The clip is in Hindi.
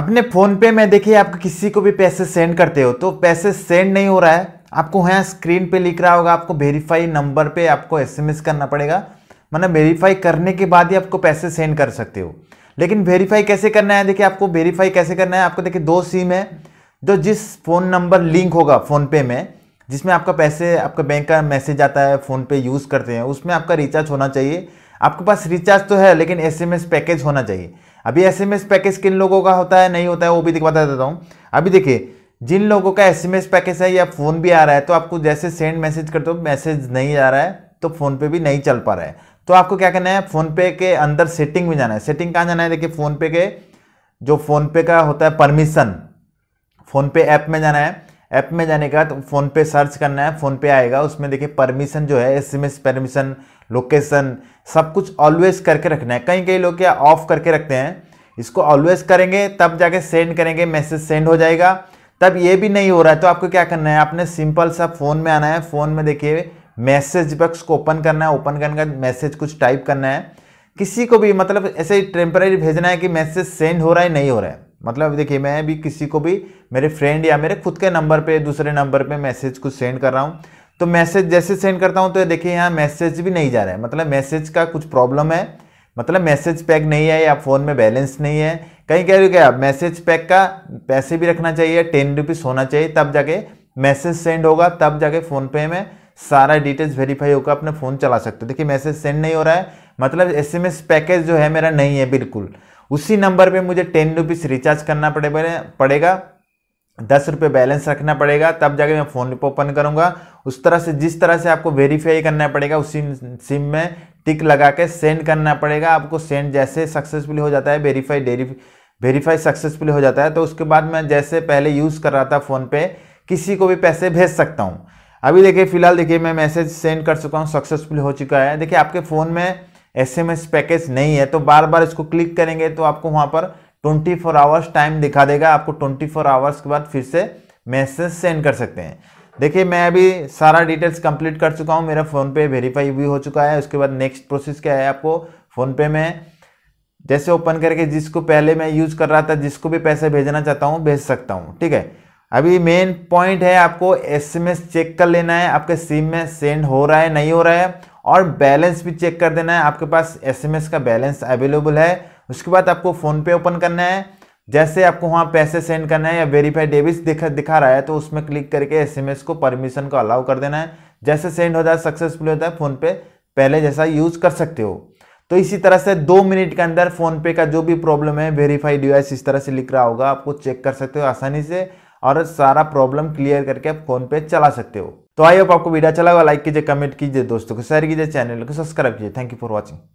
अपने फ़ोन पे में देखिए आप किसी को भी पैसे सेंड करते हो तो पैसे सेंड नहीं हो रहा है आपको यहाँ स्क्रीन पे लिख रहा होगा आपको वेरीफाई नंबर पे आपको एसएमएस करना पड़ेगा मैंने मतलब वेरीफाई करने के बाद ही आपको पैसे सेंड कर सकते हो लेकिन वेरीफाई कैसे करना है देखिए आपको वेरीफाई कैसे करना है आपको देखिए दो सिम है जो जिस फ़ोन नंबर लिंक होगा फ़ोनपे में जिसमें आपका पैसे आपका बैंक का मैसेज आता है फ़ोनपे यूज़ करते हैं उसमें आपका रिचार्ज होना चाहिए आपके पास रिचार्ज तो है लेकिन एस पैकेज होना चाहिए अभी एस एम एस पैकेज किन लोगों का होता है नहीं होता है वो भी बता देता हूँ अभी देखिए जिन लोगों का एस एम एस पैकेज है या फ़ोन भी आ रहा है तो आपको जैसे सेंड मैसेज करते हो मैसेज नहीं आ रहा है तो फ़ोन पे भी नहीं चल पा रहा है तो आपको क्या करना है फ़ोन पे के अंदर सेटिंग में जाना है सेटिंग कहाँ जाना है देखिए फ़ोन पे के जो फ़ोन पे का होता है परमिशन फ़ोन पे ऐप में जाना है ऐप में जाने के बाद फ़ोन पे सर्च करना है फ़ोन पे आएगा उसमें देखिए परमिशन जो है एसएमएस परमिशन लोकेशन सब कुछ ऑलवेज करके रखना है कहीं कई लोग क्या ऑफ करके रखते हैं इसको ऑलवेज करेंगे तब जाके सेंड करेंगे मैसेज सेंड हो जाएगा तब ये भी नहीं हो रहा है तो आपको क्या करना है आपने सिंपल सा फ़ोन में आना है फ़ोन में देखिए मैसेज बॉक्स को ओपन करना है ओपन करने का मैसेज कुछ टाइप करना है किसी को भी मतलब ऐसे ही टेम्पररी भेजना है कि मैसेज सेंड हो रहा है नहीं हो रहा है मतलब देखिए मैं भी किसी को भी मेरे फ्रेंड या मेरे खुद के नंबर पे दूसरे नंबर पे मैसेज कुछ सेंड कर रहा हूँ तो मैसेज जैसे सेंड करता हूँ तो देखिए यहाँ मैसेज भी नहीं जा रहा है मतलब मैसेज का कुछ प्रॉब्लम है मतलब मैसेज पैक नहीं है या फ़ोन में बैलेंस नहीं है कहीं कह रहे हो क्या मैसेज पैक का पैसे भी रखना चाहिए टेन रुपीज़ होना चाहिए तब जाके मैसेज सेंड होगा तब जाके फ़ोनपे में सारा डिटेल्स वेरीफाई होकर अपने फ़ोन चला सकते हो देखिए मैसेज सेंड नहीं हो रहा है मतलब एस पैकेज जो है मेरा नहीं है बिल्कुल उसी नंबर पे मुझे टेन रुपीज़ रिचार्ज करना पड़े पड़ेगा दस रुपये बैलेंस रखना पड़ेगा तब जाके मैं फ़ोन पे ओपन करूँगा उस तरह से जिस तरह से आपको वेरीफाई करना पड़ेगा उसी सिम में टिक लगा के सेंड करना पड़ेगा आपको सेंड जैसे सक्सेसफुली हो जाता है वेरीफाई डेरी वेरीफाई सक्सेसफुली हो जाता है तो उसके बाद मैं जैसे पहले यूज़ कर रहा था फ़ोन पे किसी को भी पैसे भेज सकता हूँ अभी देखिए फ़िलहाल देखिए मैं मैसेज सेंड कर चुका हूँ सक्सेसफुल हो चुका है देखिए आपके फ़ोन में एसएमएस पैकेज नहीं है तो बार बार इसको क्लिक करेंगे तो आपको वहां पर 24 फोर आवर्स टाइम दिखा देगा आपको 24 फोर आवर्स के बाद फिर से मैसेज सेंड कर सकते हैं देखिए मैं अभी सारा डिटेल्स कंप्लीट कर चुका हूँ मेरा फ़ोनपे वेरीफाई भी हो चुका है उसके बाद नेक्स्ट प्रोसेस क्या है आपको फ़ोनपे में जैसे ओपन करके जिसको पहले मैं यूज़ कर रहा था जिसको भी पैसे भेजना चाहता हूँ भेज सकता हूँ ठीक है अभी मेन पॉइंट है आपको एसएमएस चेक कर लेना है आपके सिम में सेंड हो रहा है नहीं हो रहा है और बैलेंस भी चेक कर देना है आपके पास एसएमएस का बैलेंस अवेलेबल है उसके बाद आपको फ़ोनपे ओपन करना है जैसे आपको वहाँ पैसे सेंड करना है या वेरीफाई डेबिट दिखा दिखा रहा है तो उसमें क्लिक करके एसएमएस को परमिशन को अलाउ कर देना है जैसे सेंड हो जाए सक्सेसफुल होता है फ़ोनपे पहले जैसा यूज़ कर सकते हो तो इसी तरह से दो मिनट के अंदर फ़ोनपे का जो भी प्रॉब्लम है वेरीफाइड डिवाइस इस तरह से लिख रहा होगा आपको चेक कर सकते हो आसानी से और सारा प्रॉब्लम क्लियर करके आप फोन पे चला सकते हो तो आई होप आपको वीडियो अच्छा लगा लाइक कीजिए कमेंट कीजिए दोस्तों को शेयर कीजिए चैनल को सब्सक्राइब कीजिए थैंक यू फॉर वॉचिंग